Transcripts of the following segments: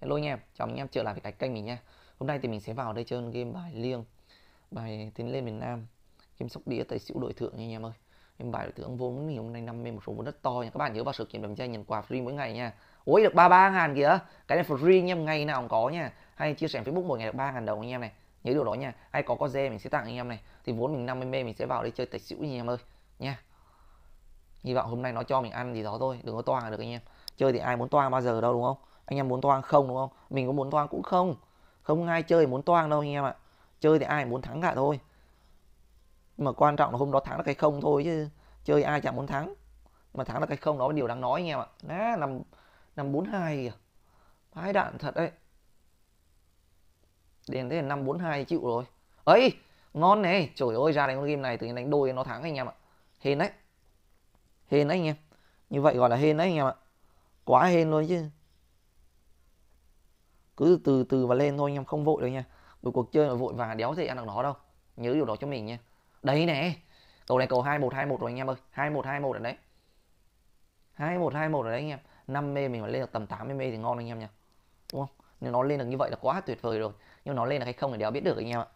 Hello anh em, chào anh em trở lại với cái kênh mình nha Hôm nay thì mình sẽ vào đây chơi game bài liêng Bài tiến lên miền Nam Game sóc đĩa tài xỉu đội thượng nha anh em ơi game bài đội thượng vốn mình hôm nay năm mươi một số vốn rất to nha Các bạn nhớ vào sự kiện đầm chay nhận quà free mỗi ngày nha Ôi được 33 ngàn kìa Cái này free anh em ngày nào cũng có nha Hay chia sẻ Facebook mỗi ngày được 3 ngàn đồng anh em này Nhớ điều đó nha ai có có dê mình sẽ tặng anh em này Thì vốn mình 50 mê mình sẽ vào đây chơi tài xỉu nha anh em ơi Nha Hy vọng hôm nay nó cho mình ăn gì đó thôi Đừng có toang được anh em Chơi thì ai muốn toang bao giờ đâu đúng không anh em muốn toang không đúng không mình có muốn toang cũng không không ai chơi muốn toang đâu anh em ạ chơi thì ai muốn thắng cả thôi mà quan trọng là hôm đó thắng được cái không thôi chứ chơi ai chẳng muốn thắng mà thắng được cái không đó là điều đáng nói anh em ạ đó nằm nằm bốn hai hai đạn thật đấy đến thế là năm bốn hai chịu rồi ấy ngon này trời ơi ra đánh con game này tự nhiên đánh đôi nó thắng anh em ạ hên đấy hên đấy anh em như vậy gọi là hên đấy anh em ạ quá hên luôn chứ cứ từ từ mà lên thôi anh em không vội đâu nha một cuộc chơi mà vội và đéo gì ăn được nó đâu nhớ điều đó cho mình nha đấy nè cầu này cầu hai một hai một rồi anh em ơi hai một hai một ở đấy hai một hai một ở đấy anh em năm mê mình mà lên được tầm tám mê thì ngon anh em nha đúng không nếu nó lên được như vậy là quá tuyệt vời rồi nhưng nó lên được hay không thì đéo biết được anh em ạ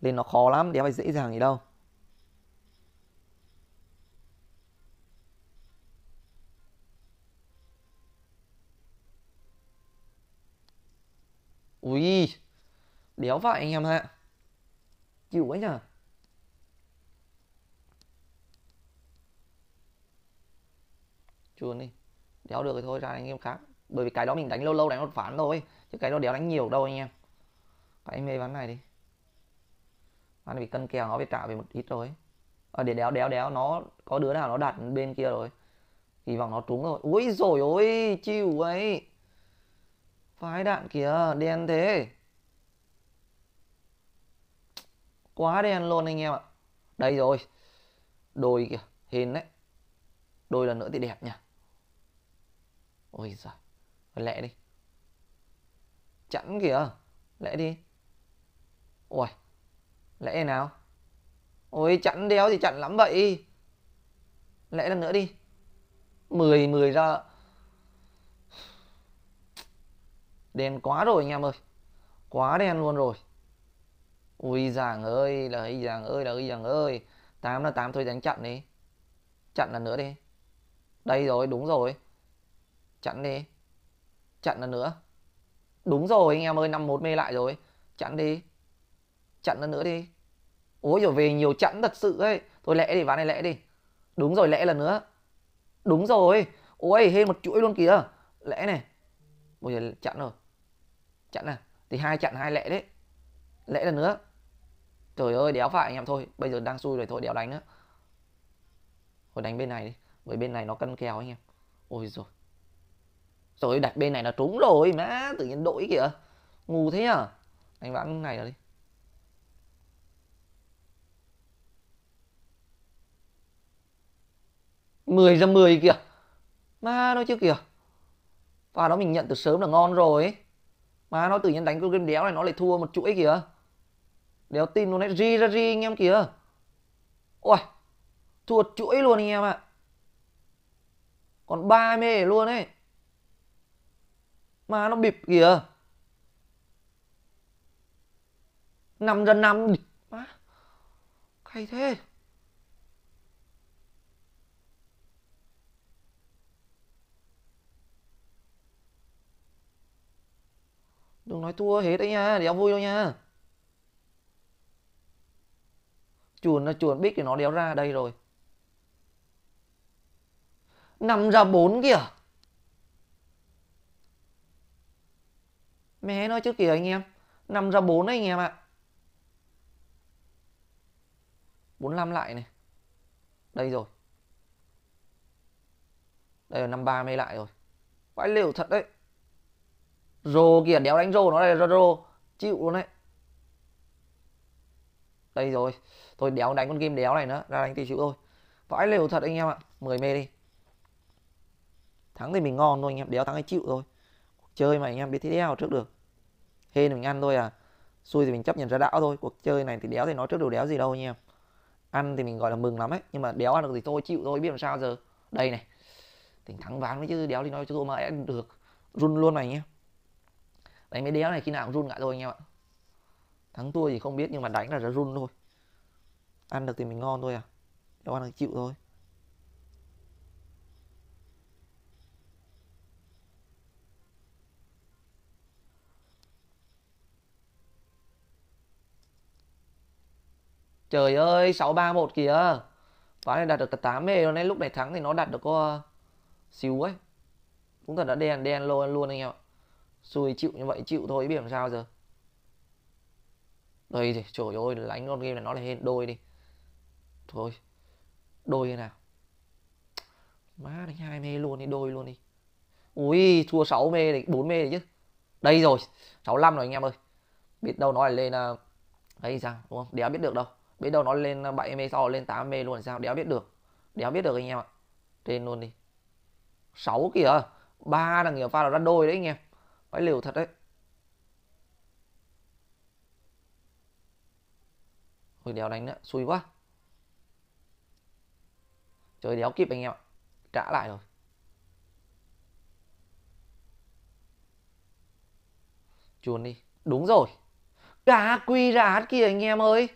lên nó khó lắm đéo phải dễ dàng gì đâu Ui Đéo vậy anh em ạ Chịu quá nhờ Chuồn đi Đéo được thì thôi ra anh em khác Bởi vì cái đó mình đánh lâu lâu đánh một phán thôi Chứ cái đó đéo đánh nhiều đâu anh em Hãy mê ván này đi Ván này bị cân kèo nó bị trả về một ít rồi Ờ à, để đéo đéo đéo nó Có đứa nào nó đặt bên kia rồi Kỳ vọng nó trúng rồi Ui rồi ôi chịu ấy phái đạn kìa, đen thế. Quá đen luôn anh em ạ. Đây rồi. Đôi kìa, hình đấy. Đôi lần nữa thì đẹp nha. Ôi giời, lẹ đi. Chẵn kìa, lẹ đi. Ôi, lẹ nào. Ôi, chẵn đéo thì chặn lắm vậy. Lẹ lần nữa đi. 10, 10 ra Đen quá rồi anh em ơi. Quá đen luôn rồi. Ui giàng ơi, là đấy giàng ơi, là đấy giàng ơi. tám là tám thôi đánh chặn đi. Chặn lần nữa đi. Đây rồi, đúng rồi. Chặn đi. Chặn lần nữa. Đúng rồi anh em ơi, năm một mê lại rồi. Chặn đi. Chặn lần nữa đi. Ôi rồi về nhiều chặn thật sự ấy. Thôi lẽ đi, ván này lẽ đi. Đúng rồi, lẽ là nữa. Đúng rồi. Ôi, hên một chuỗi luôn kìa. Lẽ này. Bây giờ chặn rồi chặn này thì hai chặn hai lệ đấy lệ lần nữa trời ơi đéo phải anh em thôi bây giờ đang xui rồi thôi đéo đánh nữa thôi đánh bên này đi bởi bên này nó cân kèo anh em ôi rồi rồi đặt bên này là trúng rồi má tự nhiên đổi kìa ngu thế à anh vẫn này rồi đi mười ra mười kìa ma nó chứ kìa và đó mình nhận từ sớm là ngon rồi ấy mà nó tự nhiên đánh con game đéo này nó lại thua một chuỗi kìa đéo tin luôn đấy ri ra ri anh em kìa ôi thua chuỗi luôn anh em ạ à. còn ba mê luôn đấy mà nó bịp kìa năm ra năm má cay thế Đừng nói thua hết đấy nha, đéo vui đâu nha. Chuồn là chuồn bích thì nó đéo ra đây rồi. Nằm ra bốn kìa. Mẹ nói trước kìa anh em. Nằm ra bốn đấy anh em ạ. À. 45 lại này. Đây rồi. Đây là 530 lại rồi. Vãi liều thật đấy rô kìa đéo đánh rô nó đây là rô chịu luôn đấy đây rồi thôi đéo đánh con game đéo này nữa ra đánh thì chịu thôi vãi lều thật anh em ạ 10 mê đi thắng thì mình ngon thôi anh em đéo thắng hay chịu thôi chơi mà anh em biết thế đéo trước được hên mình ăn thôi à xui thì mình chấp nhận ra đảo thôi cuộc chơi này thì đéo thì nói trước điều đéo gì đâu anh em ăn thì mình gọi là mừng lắm ấy nhưng mà đéo ăn được thì thôi chịu thôi biết làm sao giờ đây này tỉnh thắng ván với chứ đéo thì nói cho tôi mà được run luôn này nhé đánh mấy đéo này khi nào cũng run cả thôi anh em ạ thắng thua thì không biết nhưng mà đánh là ra run thôi ăn được thì mình ngon thôi à nếu ăn được chịu thôi Trời ơi, sáu ba 631 kìa. Ván này đạt được tật 8 mê, nên lúc này thắng thì nó đạt được có xíu ấy. chúng ta đã đen, đen luôn, luôn anh em ạ xui chịu như vậy chịu thôi biết làm sao giờ đây thì trời ơi đánh con game này nó là hên đôi đi thôi đôi thế nào má đánh hai mê luôn đi đôi luôn đi ui thua 6 mê này 4 mê này chứ đây rồi 65 rồi anh em ơi biết đâu nó là lên à, ấy sao đúng không đéo biết được đâu biết đâu nó lên 7 à, mê sau lên 8 mê luôn sao đéo biết được đéo biết được anh em ạ trên luôn đi 6 kìa ba thằng kia pha là ra đôi đấy anh em vãi liều thật đấy hồi đéo đánh nữa, xui quá Trời đéo kịp anh em ạ Trả lại rồi Chuồn đi, đúng rồi Cả quy ra hát kìa anh em ơi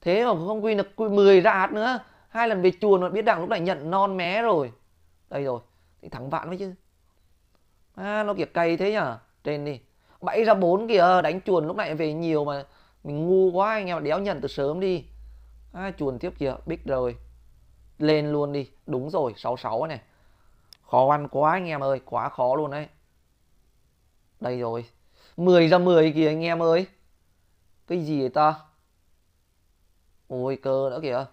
Thế mà không quy được quy 10 ra hát nữa Hai lần về chuồn mà biết đảng lúc này nhận non mé rồi Đây rồi, thì thắng vạn mới chứ à, nó kìa cày thế nhở trên đi bảy ra bốn kìa đánh chuồn lúc nãy về nhiều mà mình ngu quá anh em đéo nhận từ sớm đi à, chuồn tiếp kìa bích rồi lên luôn đi đúng rồi 66 này khó ăn quá anh em ơi quá khó luôn đấy đây rồi 10 ra 10 kìa anh em ơi cái gì vậy ta ôi cơ nữa kìa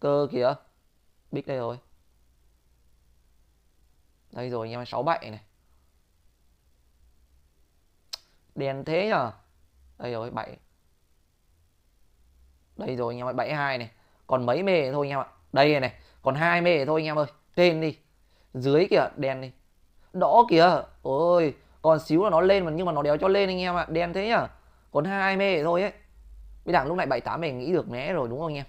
cơ kìa bích đây rồi đây rồi anh em 67 này Đen thế nhờ. Đây rồi 7. Đây rồi anh em ạ, 72 này. Còn mấy mê thôi anh em ạ. Đây này, còn hai mê thôi anh em ơi. Trên đi. Dưới kìa, đen đi. Đỏ kìa. Ôi, còn xíu là nó lên mà nhưng mà nó đéo cho lên anh em ạ. Đen thế nhở. Còn hai mê thôi ấy. Với đảng lúc này 78 mình nghĩ được mé rồi đúng không anh em?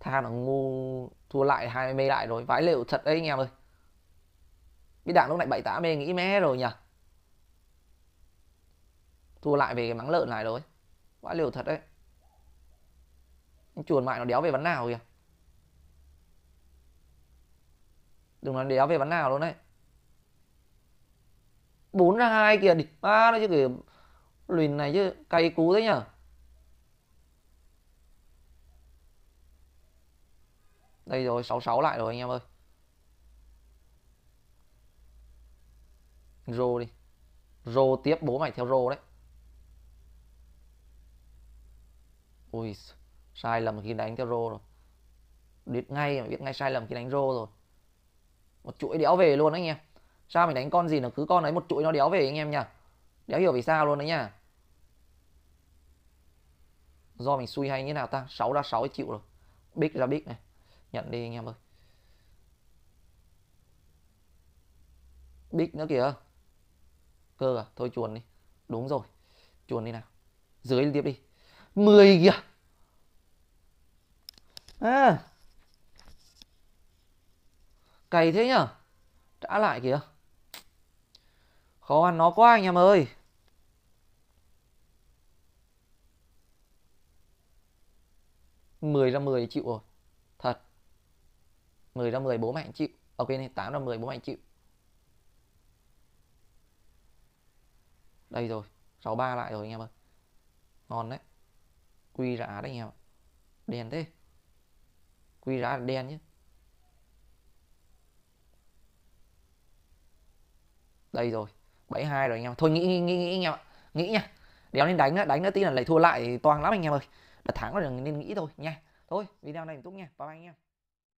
Tha nó ngu thua lại 20 mê lại rồi, vãi liệu thật đấy anh em ơi. Biết đảng lúc này 78 mê nghĩ mé rồi nhỉ thua lại về cái mắng lợn này rồi quá liều thật đấy anh chuồn mại nó đéo về vấn nào kìa đừng nói đéo về vấn nào luôn đấy bốn ra hai kìa địch ba nó chứ kìa lùn này chứ cay cú thế nhở đây rồi sáu sáu lại rồi anh em ơi rô đi rô tiếp bố mày theo rô đấy ui sai lầm khi đánh theo rô rồi biết ngay biết ngay sai lầm khi đánh rô rồi một chuỗi đéo về luôn anh em sao mình đánh con gì nó cứ con ấy một chuỗi nó đéo về anh em nhỉ đéo hiểu vì sao luôn đấy nhá do mình suy hay như nào ta 6 ra 6 chịu rồi big ra big này nhận đi anh em ơi big nữa kìa cơ à thôi chuồn đi đúng rồi chuồn đi nào dưới liên tiếp đi 10 kìa à. Cày thế nhở Trả lại kìa Khó ăn nó quá anh em ơi mười ra mười chịu rồi Thật mười ra mười bố mẹ chịu Ok này tám ra mười bố mẹ chịu Đây rồi sáu ba lại rồi anh em ơi Ngon đấy quy ra đấy anh em đen thế quy ra đen nhé đây rồi 72 rồi anh em thôi nghĩ nghĩ nghĩ, nghĩ anh em ạ nghĩ nha đéo nên đánh nữa đánh nữa tí là lại thua lại toàn lắm anh em ơi là thắng rồi nên nghĩ thôi nha thôi video này mình túc nha bye bye anh em